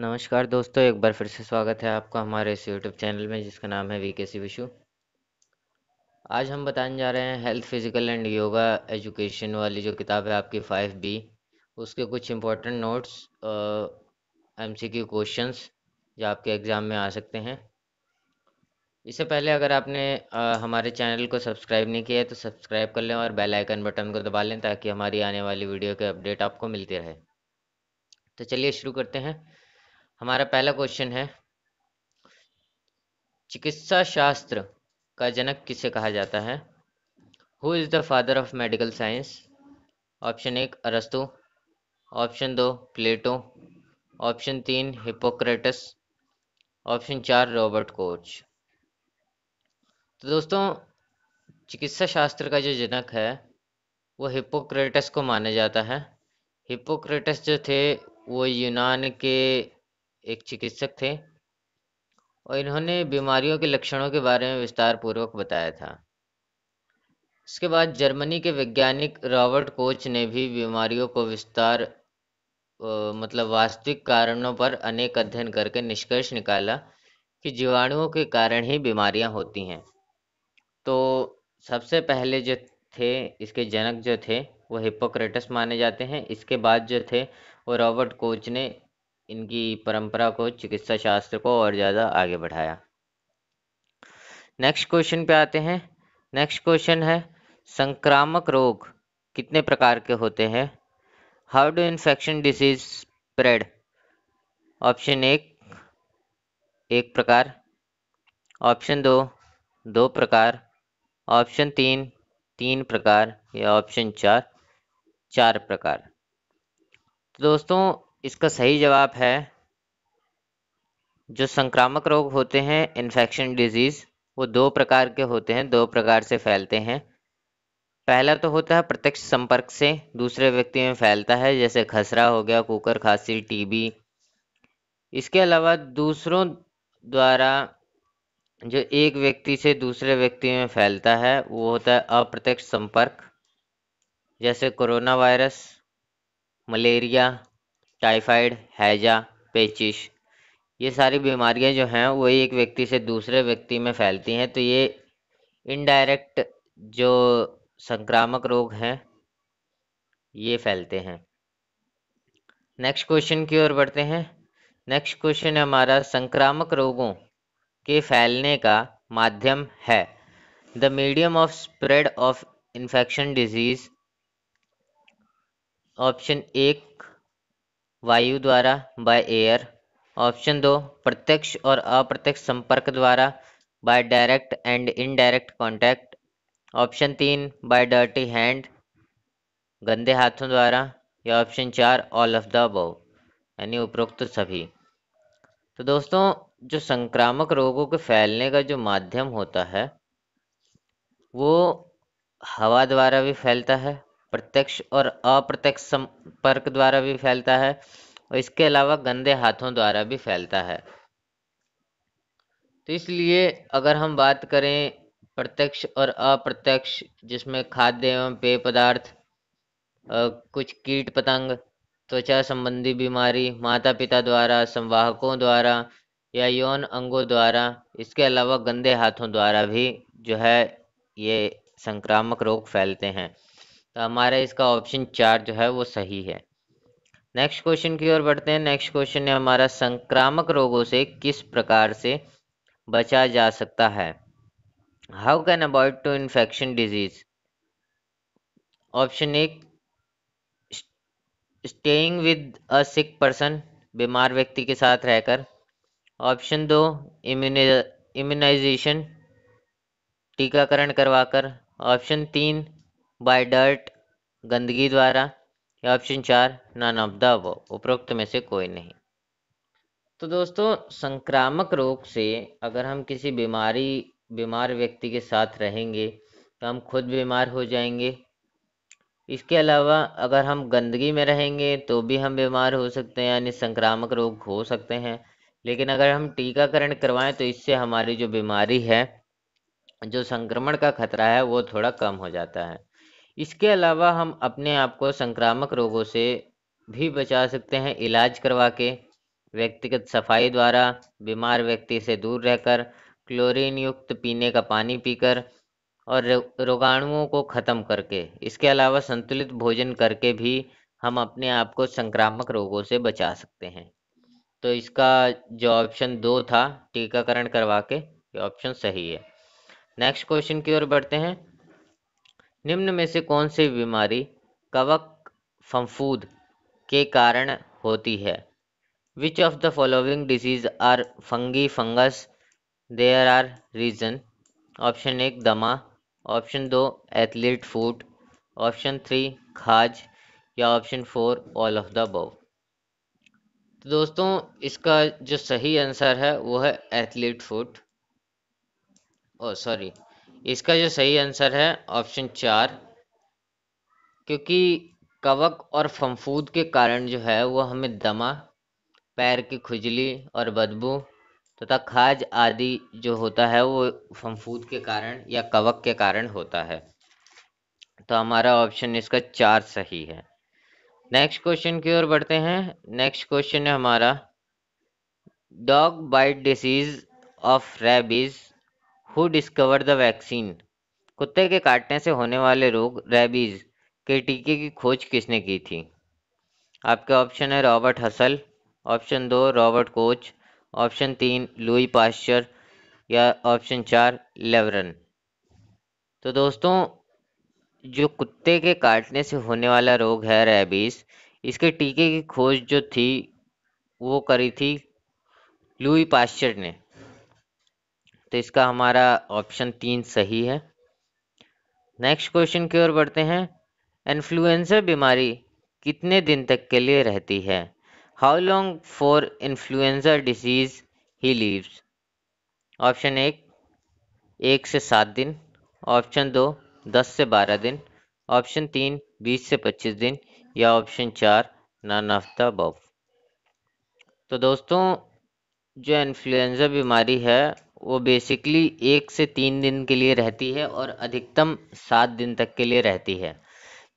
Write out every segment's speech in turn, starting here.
नमस्कार दोस्तों एक बार फिर से स्वागत है आपका हमारे इस यूट्यूब चैनल में जिसका नाम है वी के सी विशु आज हम बताने जा रहे हैं health physical and yoga education वाली जो किताब है आपकी फाइव बी उसके कुछ important notes M C Q question जो आपके एग्ज़ाम में आ सकते हैं इससे पहले अगर आपने आ, हमारे चैनल को सब्सक्राइब नहीं किया है तो सब्सक्राइब कर लें और बेल आइकन बटन को दबा लें ताकि हमारी आने वाली वीडियो के अपडेट आपको मिलती रहे तो चलिए शुरू करते हैं हमारा पहला क्वेश्चन है चिकित्सा शास्त्र का जनक किसे कहा जाता है who is the father of medical science option एक अरस्तु ऑप्शन दो प्लेटो ऑप्शन तीन हिपोक्रेटस ऑप्शन चार रॉबर्ट कोच तो दोस्तों चिकित्सा शास्त्र का जो जनक है वो हिपोक्रेटस को माना जाता है हिपोक्रेटस जो थे वो यूनान के एक चिकित्सक थे और इन्होंने बीमारियों के लक्षणों के बारे में विस्तार पूर्वक बताया था इसके बाद जर्मनी के वैज्ञानिक रॉबर्ट कोच ने भी बीमारियों को विस्तार मतलब वास्तविक कारणों पर अनेक अध्ययन करके निष्कर्ष निकाला कि जीवाणुओं के कारण ही बीमारियां होती हैं तो सबसे पहले जो थे इसके जनक जो थे वो हिपोक्रेटस माने जाते हैं इसके बाद जो थे वो रॉबर्ट कोच ने इनकी परंपरा को चिकित्सा शास्त्र को और ज़्यादा आगे बढ़ाया नेक्स्ट क्वेश्चन पे आते हैं नेक्स्ट क्वेश्चन है संक्रामक रोग कितने प्रकार के होते हैं how do infection disease spread option एक एक प्रकार ऑप्शन दो दो प्रकार ऑप्शन तीन तीन प्रकार या ऑप्शन चार चार प्रकार तो दोस्तों इसका सही जवाब है जो संक्रामक रोग होते हैं इन्फेक्शन डिजीज वो दो प्रकार के होते हैं दो प्रकार से फैलते हैं पहला तो होता है प्रत्यक्ष संपर्क से दूसरे व्यक्ति में फैलता है जैसे खसरा हो गया कुकर खांसी टीबी इसके अलावा दूसरों द्वारा जो एक व्यक्ति से दूसरे व्यक्ति में फैलता है वो होता है अप्रत्यक्ष संपर्क जैसे कोरोना वायरस मलेरिया टाइफाइड हैजा पेचिश ये सारी बीमारियां जो हैं वो एक व्यक्ति से दूसरे व्यक्ति में फैलती हैं तो ये इनडायरेक्ट जो संक्रामक रोग हैं ये फैलते हैं नेक्स्ट क्वेश्चन की ओर बढ़ते हैं नेक्स्ट क्वेश्चन हमारा संक्रामक रोगों के फैलने का माध्यम है the medium of spread of infection disease option एक वायु द्वारा बाय एयर ऑप्शन दो प्रत्यक्ष और अप्रत्यक्ष संपर्क द्वारा by direct and indirect contact option तीन बाय डर्टी हैंड गंदे हाथों द्वारा या ऑप्शन चार ऑल ऑफ द अबव यानी उपरोक्त सभी तो दोस्तों जो संक्रामक रोगों के फैलने का जो माध्यम होता है वो हवा द्वारा भी फैलता है प्रत्यक्ष और अप्रत्यक्ष संपर्क द्वारा भी फैलता है और इसके अलावा गंदे हाथों द्वारा भी फैलता है तो इसलिए अगर हम बात करें प्रत्यक्ष और अप्रत्यक्ष जिसमें खाद्य एवं पेय पदार्थ कुछ कीट पतंग त्वचा संबंधी बीमारी माता पिता द्वारा संवाहकों द्वारा या यौन अंगों द्वारा इसके अलावा गंदे हाथों द्वारा भी जो है ये संक्रामक रोग फैलते हैं तो हमारा इसका ऑप्शन चार जो है वो सही है नेक्स्ट क्वेश्चन की ओर बढ़ते हैं नेक्स्ट क्वेश्चन है हमारा संक्रामक रोगों से किस प्रकार से बचा जा सकता है how can avoid to infection disease option एक staying with a sick person बीमार व्यक्ति के साथ रहकर ऑप्शन दो इम्यूनाइजेशन टीकाकरण करवाकर ऑप्शन तीन बाय डर्ट गंदगी द्वारा या ऑप्शन चार नन ऑफ द वो उपरोक्त में से कोई नहीं तो दोस्तों संक्रामक रोग से अगर हम किसी बीमारी बीमार व्यक्ति के साथ रहेंगे तो हम खुद बीमार हो जाएंगे इसके अलावा अगर हम गंदगी में रहेंगे तो भी हम बीमार हो सकते हैं यानी संक्रामक रोग हो सकते हैं लेकिन अगर हम टीकाकरण करवाएं तो इससे हमारी जो बीमारी है जो संक्रमण का खतरा है वो थोड़ा कम हो जाता है इसके अलावा हम अपने आप को संक्रामक रोगों से भी बचा सकते हैं इलाज करवा के व्यक्तिगत सफाई द्वारा बीमार व्यक्ति से दूर रहकर क्लोरीन युक्त पीने का पानी पीकर और रोगाणुओं को ख़त्म करके इसके अलावा संतुलित भोजन करके भी हम अपने आप को संक्रामक रोगों से बचा सकते हैं तो इसका जो ऑप्शन दो था टीकाकरण करवा के ये ऑप्शन सही है नेक्स्ट क्वेश्चन की ओर बढ़ते हैं निम्न में से कौन सी बीमारी कवक फंफूद के कारण होती है which of the following disease are fungi fungus there are reason option एक दमा ऑप्शन दो एथलीट फूड ऑप्शन थ्री खाज या option four all of the above तो दोस्तों इसका जो सही आंसर है वो है एथलीट फूड ओ सॉरी इसका जो सही आंसर है ऑप्शन चार क्योंकि कवक और फंफूद के कारण जो है वो हमें दमा पैर की खुजली और बदबू तथा खाज आदि जो होता है वो फंफूद के कारण या कवक के कारण होता है तो हमारा ऑप्शन इसका चार सही है नेक्स्ट क्वेश्चन की ओर बढ़ते हैं नेक्स्ट क्वेश्चन है हमारा dog bite disease of rabies who discover the vaccine कुत्ते के काटने से होने वाले रोग रेबीज के टीके की खोज किसने की थी आपके ऑप्शन है रॉबर्ट हसल ऑप्शन दो रॉबर्ट कोच ऑप्शन तीन लुई पास्चर या ऑप्शन चार लेवरन तो दोस्तों जो कुत्ते के काटने से होने वाला रोग है रेबीज इसके टीके की खोज जो थी वो करी थी लुई पास्चर ने तो इसका हमारा ऑप्शन तीन सही है नेक्स्ट क्वेश्चन की ओर बढ़ते हैं इन्फ्लुएंजा बीमारी कितने दिन तक के लिए रहती है how long for influenza disease he lives option एक एक से सात दिन ऑप्शन दो दस से बारह दिन ऑप्शन तीन बीस से पच्चीस दिन या ऑप्शन चार नन ऑफ द तो दोस्तों जो इन्फ्लुएंजा बीमारी है वो बेसिकली एक से तीन दिन के लिए रहती है और अधिकतम सात दिन तक के लिए रहती है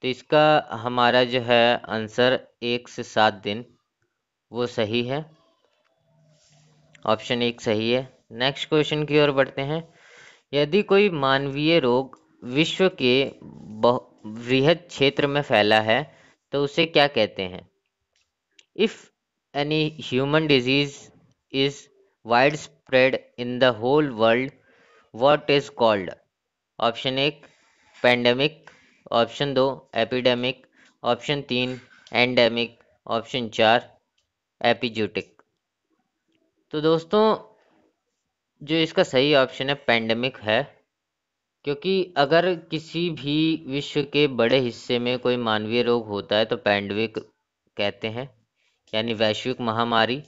तो इसका हमारा जो है आंसर एक से सात दिन वो सही है ऑप्शन एक सही है नेक्स्ट क्वेश्चन की ओर बढ़ते हैं यदि कोई मानवीय रोग विश्व के वृहद क्षेत्र में फैला है तो उसे क्या कहते हैं if any human disease is spread in the whole world what is called option एक पेंडेमिक ऑप्शन दो एपिडेमिक ऑप्शन तीन एंडेमिक ऑप्शन चार एपिजूटिक तो दोस्तों जो इसका सही ऑप्शन है पेंडेमिक है क्योंकि अगर किसी भी विश्व के बड़े हिस्से में कोई मानवीय रोग होता है तो पैंडमिक कहते हैं यानी वैश्विक महामारी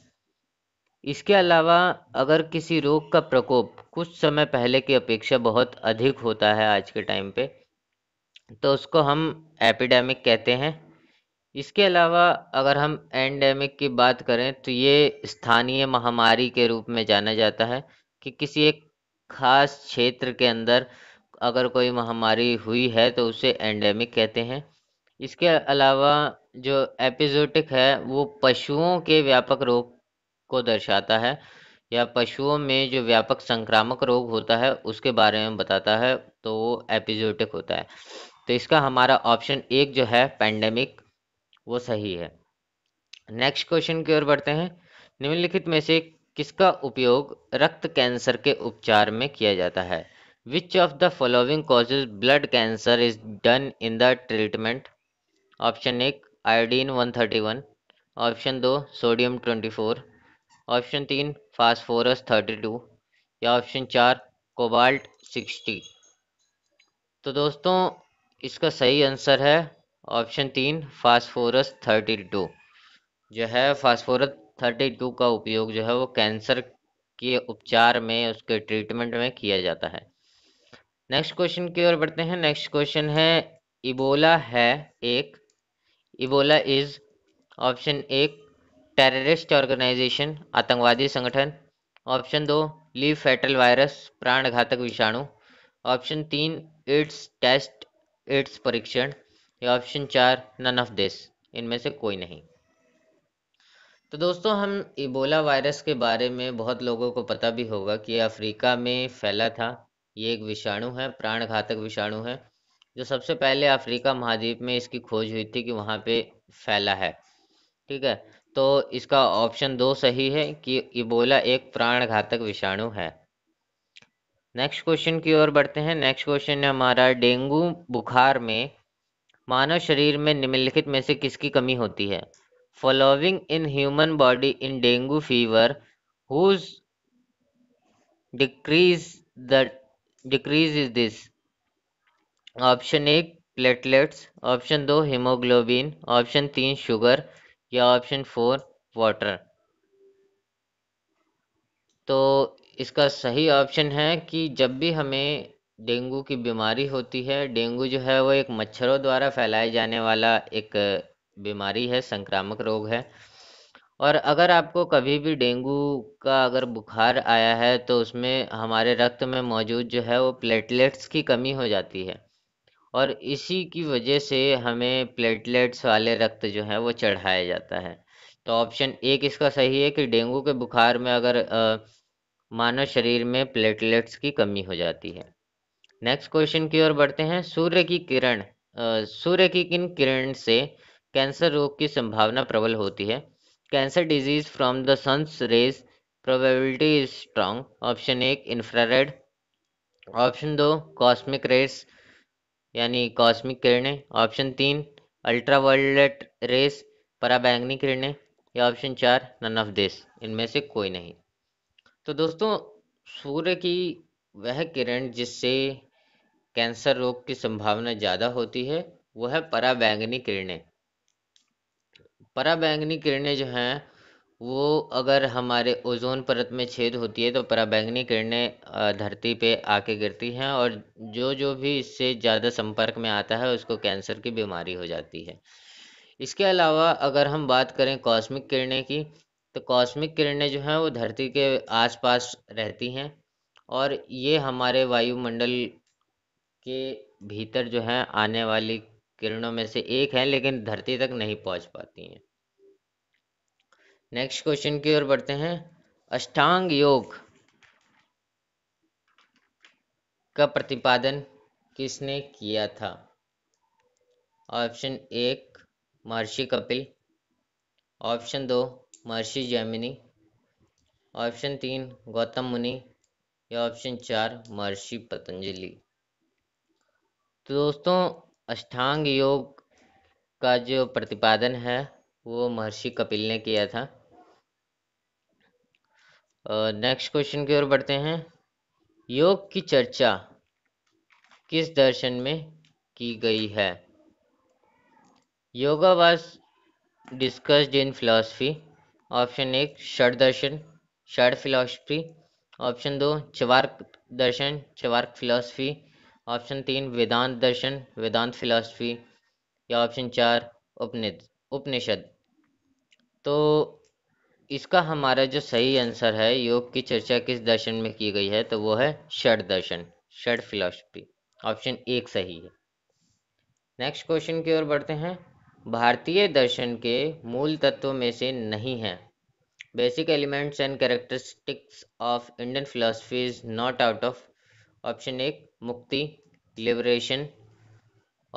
इसके अलावा अगर किसी रोग का प्रकोप कुछ समय पहले की अपेक्षा बहुत अधिक होता है आज के टाइम पे तो उसको हम एपिडेमिक कहते हैं इसके अलावा अगर हम एंडेमिक की बात करें तो ये स्थानीय महामारी के रूप में जाना जाता है कि किसी एक खास क्षेत्र के अंदर अगर कोई महामारी हुई है तो उसे एंडेमिक कहते हैं इसके अलावा जो एपिजोटिक है वो पशुओं के व्यापक रोग को दर्शाता है या पशुओं में जो व्यापक संक्रामक रोग होता है उसके बारे में बताता है तो वो एपिजोटिक होता है तो इसका हमारा ऑप्शन एक जो है पेंडेमिक वो सही है नेक्स्ट क्वेश्चन की ओर बढ़ते हैं निम्नलिखित में से किसका उपयोग रक्त कैंसर के उपचार में किया जाता है which of the following causes blood cancer is done in the treatment option एक आयोडीन 131 ऑप्शन दो सोडियम 24 ऑप्शन तीन फास्फोरस थर्टी टू या ऑप्शन चार कोबाल्ट सिक्सटी तो दोस्तों इसका सही आंसर है ऑप्शन तीन फास्फोरस थर्टी टू जो है फास्फोरस थर्टी टू का उपयोग जो है वो कैंसर के उपचार में उसके ट्रीटमेंट में किया जाता है नेक्स्ट क्वेश्चन की ओर बढ़ते हैं नेक्स्ट क्वेश्चन है इबोला है एक इबोला इज ऑप्शन एक टेररिस्ट ऑर्गेनाइजेशन आतंकवादी संगठन ऑप्शन दो लीव फैटल वायरस प्राण घातक विषाणु ऑप्शन तीन एड्स टेस्ट एड्स परीक्षण या ऑप्शन चार नन ऑफ दिस इनमें से कोई नहीं तो दोस्तों हम इबोला वायरस के बारे में बहुत लोगों को पता भी होगा कि अफ्रीका में फैला था ये एक विषाणु है प्राण घातक विषाणु है जो सबसे पहले अफ्रीका महाद्वीप में इसकी खोज हुई थी कि वहाँ पे फैला है ठीक है तो इसका ऑप्शन दो सही है कि इबोला एक प्राण घातक विषाणु है नेक्स्ट क्वेश्चन की ओर बढ़ते हैं नेक्स्ट क्वेश्चन है हमारा डेंगू बुखार में मानव शरीर में निम्नलिखित में से किसकी कमी होती है following in human body in dengue fever whose decrease the decrease is this option एक प्लेटलेट्स ऑप्शन दो हीमोग्लोबिन ऑप्शन तीन शुगर या ऑप्शन फोर वाटर तो इसका सही ऑप्शन है कि जब भी हमें डेंगू की बीमारी होती है डेंगू जो है वो एक मच्छरों द्वारा फैलाए जाने वाला एक बीमारी है संक्रामक रोग है और अगर आपको कभी भी डेंगू का अगर बुखार आया है तो उसमें हमारे रक्त में मौजूद जो है वो प्लेटलेट्स की कमी हो जाती है और इसी की वजह से हमें प्लेटलेट्स वाले रक्त जो है वो चढ़ाया जाता है तो ऑप्शन एक इसका सही है कि डेंगू के बुखार में अगर मानव शरीर में प्लेटलेट्स की कमी हो जाती है नेक्स्ट क्वेश्चन की ओर बढ़ते हैं सूर्य की किरण सूर्य की किन किरण से कैंसर रोग की संभावना प्रबल होती है cancer disease from the sun's rays probability is strong option एक इंफ्रारेड ऑप्शन दो कॉस्मिक रेस यानी कॉस्मिक किरणें ऑप्शन तीन अल्ट्रा वायलेट रेस पराबैंगनी किरणें या ऑप्शन चार नन ऑफ दिस इनमें से कोई नहीं तो दोस्तों सूर्य की वह किरण जिससे कैंसर रोग की संभावना ज़्यादा होती है वह है पराबैंगनी किरणें पराबैंगनी किरणें जो हैं वो अगर हमारे ओजोन परत में छेद होती है तो पराबैंगनी किरणें धरती पे आके गिरती हैं और जो जो भी इससे ज़्यादा संपर्क में आता है उसको कैंसर की बीमारी हो जाती है इसके अलावा अगर हम बात करें कॉस्मिक किरणें की तो कॉस्मिक किरणें जो हैं वो धरती के आसपास रहती हैं और ये हमारे वायुमंडल के भीतर जो हैं आने वाली किरणों में से एक है लेकिन धरती तक नहीं पहुंच पाती हैं नेक्स्ट क्वेश्चन की ओर बढ़ते हैं अष्टांग योग का प्रतिपादन किसने किया था ऑप्शन एक महर्षि कपिल ऑप्शन दो महर्षि जैमिनी ऑप्शन तीन गौतम मुनि या ऑप्शन चार महर्षि पतंजलि तो दोस्तों अष्टांग योग का जो प्रतिपादन है वो महर्षि कपिल ने किया था नेक्स्ट क्वेश्चन की ओर बढ़ते हैं योग की चर्चा किस दर्शन में की गई है yoga was discussed in philosophy option एक षड दर्शन षड फिलॉसफी ऑप्शन दो चवार्क दर्शन चवार्क फिलॉसफी ऑप्शन तीन वेदांत दर्शन वेदांत फिलॉसफी या ऑप्शन चार उपनिषद उपनिषद तो इसका हमारा जो सही आंसर है योग की चर्चा किस दर्शन में की गई है तो वो है षड दर्शन षड फिलोसफी ऑप्शन एक सही है नेक्स्ट क्वेश्चन की ओर बढ़ते हैं भारतीय दर्शन के मूल तत्वों में से नहीं है basic elements and characteristics of Indian philosophy is not out of option एक मुक्ति लिबरेशन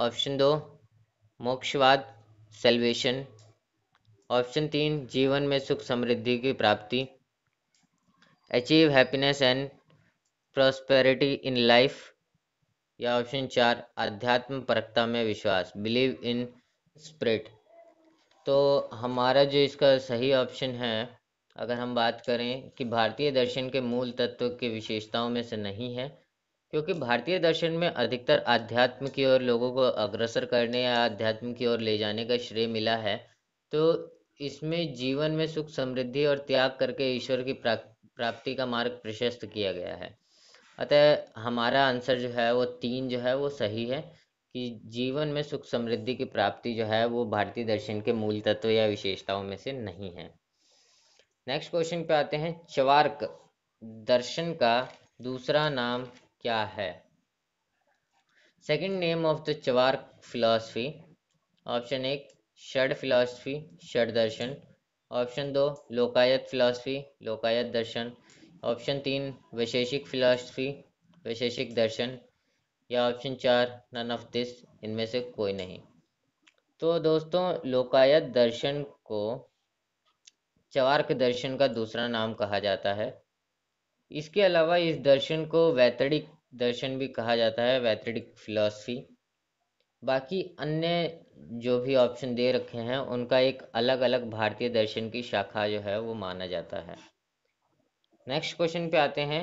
ऑप्शन दो मोक्षवाद सेल्वेशन ऑप्शन तीन जीवन में सुख समृद्धि की प्राप्ति achieve happiness and prosperity in life या ऑप्शन चार अध्यात्म परकता में विश्वास बिलीव इन स्प्रिट तो हमारा जो इसका सही ऑप्शन है अगर हम बात करें कि भारतीय दर्शन के मूल तत्व की विशेषताओं में से नहीं है क्योंकि भारतीय दर्शन में अधिकतर आध्यात्म की ओर लोगों को अग्रसर करने या आध्यात्म की ओर ले जाने का श्रेय मिला है तो इसमें जीवन में सुख समृद्धि और त्याग करके ईश्वर की प्राप्ति का मार्ग प्रशस्त किया गया है अतः हमारा आंसर जो है वो तीन जो है वो सही है कि जीवन में सुख समृद्धि की प्राप्ति जो है वो भारतीय दर्शन के मूल तत्व या विशेषताओं में से नहीं है नेक्स्ट क्वेश्चन पे आते हैं चवार्क दर्शन का दूसरा नाम क्या है second name of the Charvaka philosophy option एक षड फिलासफी षड दर्शन ऑप्शन दो लोकायत फिलासफी लोकायत दर्शन ऑप्शन तीन वैशेषिक फिलासफी वैशेषिक दर्शन या ऑप्शन चार नन ऑफ दिस इनमें से कोई नहीं तो दोस्तों लोकायत दर्शन को चवार्क दर्शन का दूसरा नाम कहा जाता है इसके अलावा इस दर्शन को वैतड़िक दर्शन भी कहा जाता है वैतड़िक फिलॉसफी बाकी अन्य जो भी ऑप्शन दे रखे हैं उनका एक अलग अलग भारतीय दर्शन की शाखा जो है वो माना जाता है नेक्स्ट क्वेश्चन पे आते हैं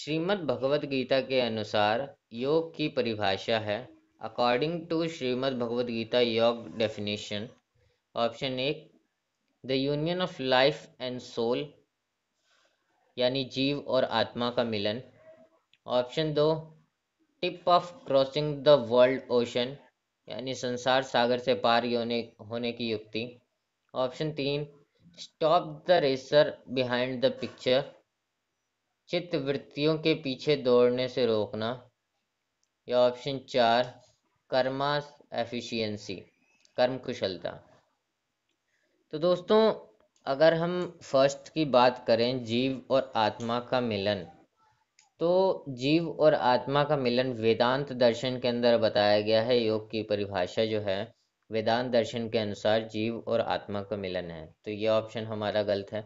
श्रीमद् भगवत गीता के अनुसार योग की परिभाषा है according to Shrimad Bhagavad Gita yoga definition option एक the union of life and soul यानी जीव और आत्मा का मिलन ऑप्शन दो tip of crossing the world ocean यानी संसार सागर से पार होने होने की युक्ति ऑप्शन तीन stop the racer behind the picture चित्त वृत्तियों के पीछे दौड़ने से रोकना या ऑप्शन चार कर्मा एफिशिएंसी कर्म कुशलता तो दोस्तों अगर हम फर्स्ट की बात करें जीव और आत्मा का मिलन तो जीव और आत्मा का मिलन वेदांत दर्शन के अंदर बताया गया है योग की परिभाषा जो है वेदांत दर्शन के अनुसार जीव और आत्मा का मिलन है तो ये ऑप्शन हमारा गलत है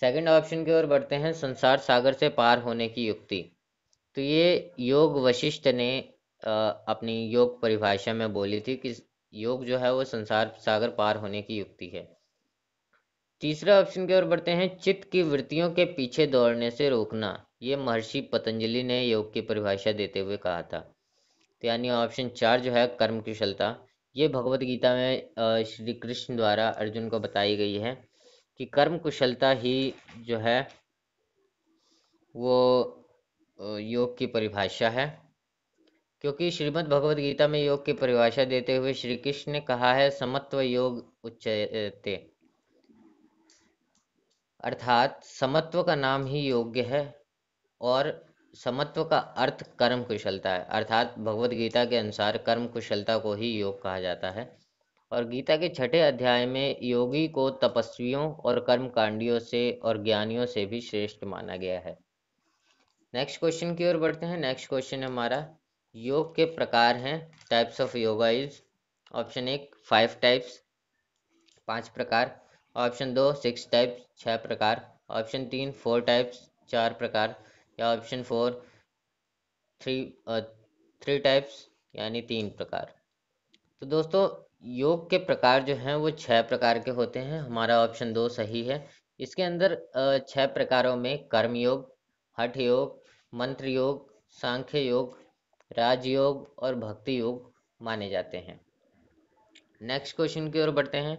सेकंड ऑप्शन की ओर बढ़ते हैं संसार सागर से पार होने की युक्ति तो ये योग वशिष्ठ ने अपनी योग परिभाषा में बोली थी कि योग जो है वो संसार सागर पार होने की युक्ति है तीसरा ऑप्शन की ओर बढ़ते हैं चित्त की वृत्तियों के पीछे दौड़ने से रोकना ये महर्षि पतंजलि ने योग की परिभाषा देते हुए कहा था तो यानी ऑप्शन चार जो है कर्म कुशलता ये भगवत गीता में श्री कृष्ण द्वारा अर्जुन को बताई गई है कि कर्म कुशलता ही जो है वो योग की परिभाषा है क्योंकि श्रीमद् भगवत गीता में योग की परिभाषा देते हुए श्री कृष्ण ने कहा है समत्व योग उच्चते अर्थात समत्व का नाम ही योग्य है और समत्व का अर्थ कर्म कुशलता है अर्थात भगवत गीता के अनुसार कर्म कुशलता को ही योग कहा जाता है और गीता के छठे अध्याय में योगी को तपस्वियों और कर्मकांडियों से और ज्ञानियों से भी श्रेष्ठ माना गया है नेक्स्ट क्वेश्चन की ओर बढ़ते हैं नेक्स्ट क्वेश्चन हमारा योग के प्रकार हैं types of yoga is option एक फाइव टाइप्स पांच प्रकार ऑप्शन दो सिक्स टाइप छः प्रकार ऑप्शन तीन फोर टाइप्स चार प्रकार या option four three three types यानी तीन प्रकार तो दोस्तों योग के प्रकार जो हैं वो छह प्रकार के होते हैं हमारा ऑप्शन दो सही है इसके अंदर छह प्रकारों में कर्म योग हठ योग मंत्र योग सांख्य योग राजयोग और भक्ति योग माने जाते हैं नेक्स्ट क्वेश्चन की ओर बढ़ते हैं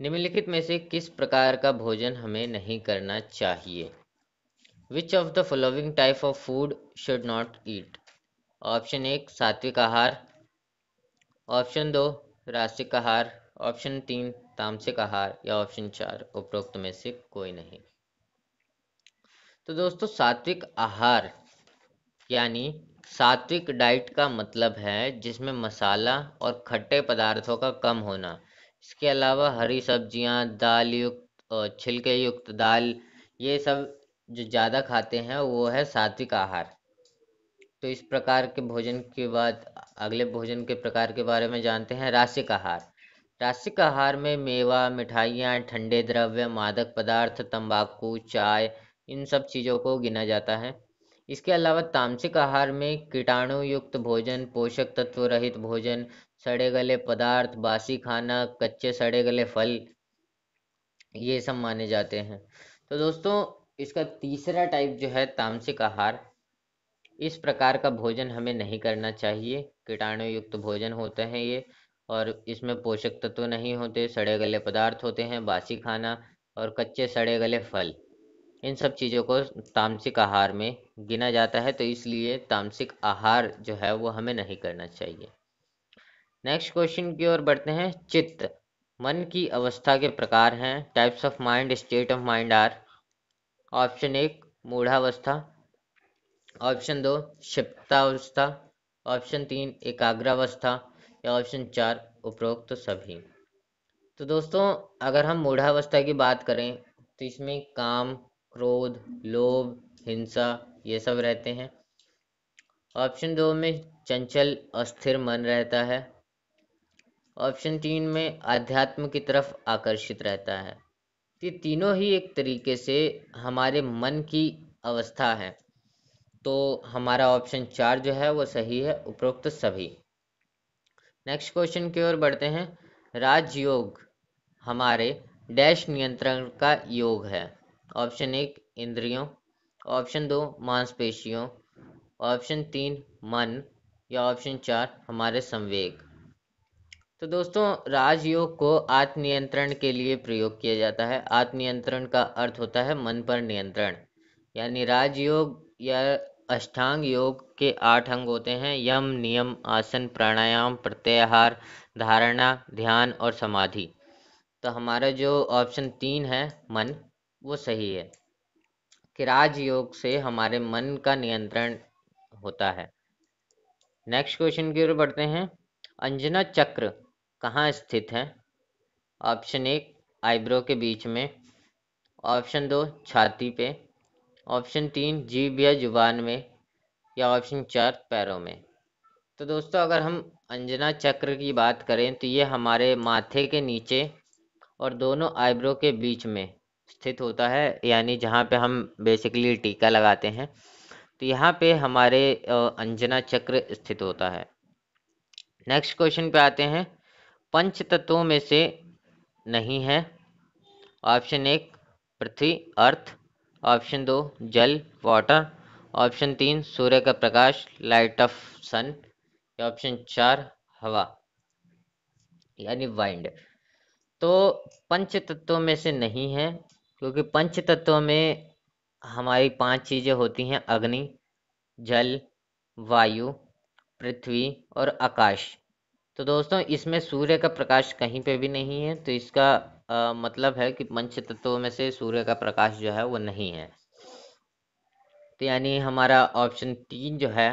निम्नलिखित में से किस प्रकार का भोजन हमें नहीं करना चाहिए which of the following type of food should not eat option एक सात्विक आहार ऑप्शन दो रासिक आहार ऑप्शन तीन तामसिक आहार या ऑप्शन चार उपरोक्त में से कोई नहीं तो दोस्तों सात्विक आहार यानी सात्विक डाइट का मतलब है जिसमें मसाला और खट्टे पदार्थों का कम होना इसके अलावा हरी सब्जियां दाल युक्त और छिलके युक्त दाल ये सब जो ज़्यादा खाते हैं वो है सात्विक आहार तो इस प्रकार के भोजन के बाद अगले भोजन के प्रकार के बारे में जानते हैं राशिक आहार राशिक आहार में मेवा मिठाइयाँ ठंडे द्रव्य मादक पदार्थ तंबाकू चाय इन सब चीज़ों को गिना जाता है इसके अलावा तामसिक आहार में कीटाणु युक्त भोजन पोषक तत्व रहित भोजन सड़े गले पदार्थ बासी खाना कच्चे सड़े गले फल ये सब माने जाते हैं तो दोस्तों इसका तीसरा टाइप जो है तामसिक आहार इस प्रकार का भोजन हमें नहीं करना चाहिए कीटाणु युक्त तो भोजन होते हैं ये और इसमें पोषक तत्व नहीं होते सड़े गले पदार्थ होते हैं बासी खाना और कच्चे सड़े गले फल इन सब चीज़ों को तामसिक आहार में गिना जाता है तो इसलिए तामसिक आहार जो है वो हमें नहीं करना चाहिए नेक्स्ट क्वेश्चन की ओर बढ़ते हैं चित्त मन की अवस्था के प्रकार हैं types of mind state of mind are option एक मूढ़ावस्था ऑप्शन दो क्षिप्तावस्था ऑप्शन तीन एकाग्रावस्था या ऑप्शन चार उपरोक्त तो सभी तो दोस्तों अगर हम मूढ़ावस्था की बात करें तो इसमें काम क्रोध लोभ हिंसा ये सब रहते हैं ऑप्शन दो में चंचल अस्थिर मन रहता है ऑप्शन तीन में आध्यात्म की तरफ आकर्षित रहता है ये तीनों ही एक तरीके से हमारे मन की अवस्था है तो हमारा ऑप्शन चार जो है वो सही है उपरोक्त सभी नेक्स्ट क्वेश्चन की ओर बढ़ते हैं राजयोग हमारे डैश नियंत्रण का योग है ऑप्शन एक इंद्रियों ऑप्शन दो मांसपेशियों ऑप्शन तीन मन या ऑप्शन चार हमारे संवेग तो दोस्तों राजयोग को आत्मनियंत्रण के लिए प्रयोग किया जाता है आत्मनियंत्रण का अर्थ होता है मन पर नियंत्रण यानी राजयोग या अष्टांग योग के आठ अंग होते हैं यम नियम आसन प्राणायाम प्रत्याहार धारणा ध्यान और समाधि तो हमारा जो ऑप्शन तीन है मन वो सही है कि राजयोग से हमारे मन का नियंत्रण होता है नेक्स्ट क्वेश्चन की ओर बढ़ते हैं अंजना चक्र कहाँ स्थित है ऑप्शन एक आईब्रो के बीच में ऑप्शन दो छाती पे ऑप्शन तीन जीभ या जुबान में या ऑप्शन चार पैरों में तो दोस्तों अगर हम अंजना चक्र की बात करें तो ये हमारे माथे के नीचे और दोनों आईब्रो के बीच में स्थित होता है यानी जहाँ पे हम बेसिकली टीका लगाते हैं तो यहाँ पे हमारे अंजना चक्र स्थित होता है नेक्स्ट क्वेश्चन पे आते हैं पंच तत्वों में से नहीं है ऑप्शन एक पृथ्वी अर्थ ऑप्शन दो जल वाटर ऑप्शन तीन सूर्य का प्रकाश लाइट ऑफ सन ऑप्शन चार हवा यानी वाइंड तो पंच तत्वों में से नहीं है क्योंकि पंच तत्वों में हमारी पांच चीजें होती हैं अग्नि जल वायु पृथ्वी और आकाश तो दोस्तों इसमें सूर्य का प्रकाश कहीं पे भी नहीं है तो इसका आ, मतलब है कि पंच तत्वों में से सूर्य का प्रकाश जो है वो नहीं है तो यानी हमारा ऑप्शन तीन जो है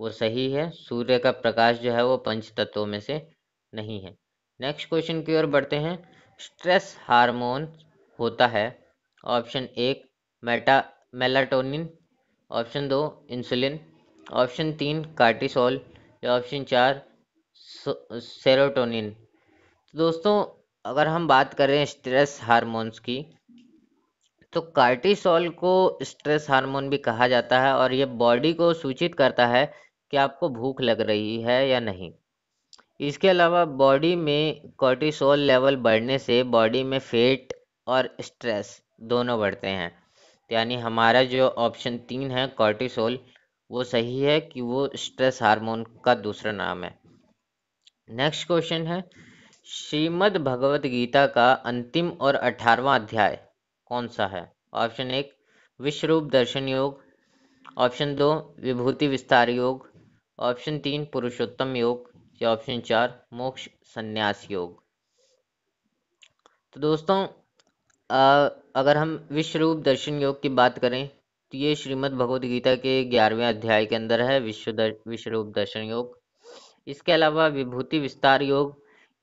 वो सही है सूर्य का प्रकाश जो है वो पंच तत्वों में से नहीं है नेक्स्ट क्वेश्चन की ओर बढ़ते हैं स्ट्रेस हार्मोन होता है ऑप्शन एक मेटा मेलाटोनिन ऑप्शन दो इंसुलिन ऑप्शन तीन कार्टिसोल या ऑप्शन चार सेरोटोनिन तो दोस्तों अगर हम बात करें स्ट्रेस हार्मोन्स की तो कार्टिसोल को स्ट्रेस हार्मोन भी कहा जाता है और ये बॉडी को सूचित करता है कि आपको भूख लग रही है या नहीं इसके अलावा बॉडी में कॉर्टिसोल लेवल बढ़ने से बॉडी में फेट और स्ट्रेस दोनों बढ़ते हैं यानी हमारा जो ऑप्शन तीन है कॉर्टिसोल वो सही है कि वो स्ट्रेस हार्मोन का दूसरा नाम है नेक्स्ट क्वेश्चन है श्रीमद भगवत गीता का अंतिम और अठारवा अध्याय कौन सा है ऑप्शन एक विश्व रूप दर्शन योग ऑप्शन दो विभूति विस्तार योग ऑप्शन तीन पुरुषोत्तम योग या ऑप्शन चार मोक्ष संन्यास योग तो दोस्तों आ, अगर हम विश्व रूप दर्शन योग की बात करें तो ये श्रीमद् भगवद गीता के ग्यारहवें अध्याय के अंदर है विश्व दर, विश्व रूप दर्शन योग इसके अलावा विभूति विस्तार योग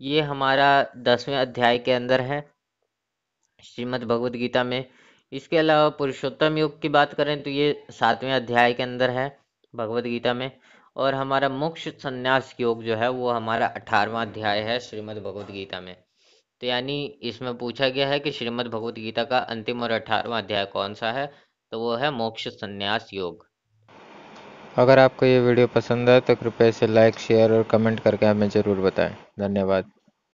ये हमारा दसवें अध्याय के अंदर है श्रीमद् भगवद गीता में इसके अलावा पुरुषोत्तम योग की बात करें तो ये सातवें अध्याय के अंदर है भगवद गीता में और हमारा मोक्ष संन्यास योग जो है वो हमारा अठारवा अध्याय है श्रीमद् भगवद गीता में तो यानी इसमें पूछा गया है कि श्रीमद् भगवद गीता का अंतिम और अठारवा अध्याय कौन सा है तो वो है मोक्ष संन्यास योग अगर आपको ये वीडियो पसंद आए तो कृपया इसे लाइक शेयर और कमेंट करके हमें ज़रूर बताएं धन्यवाद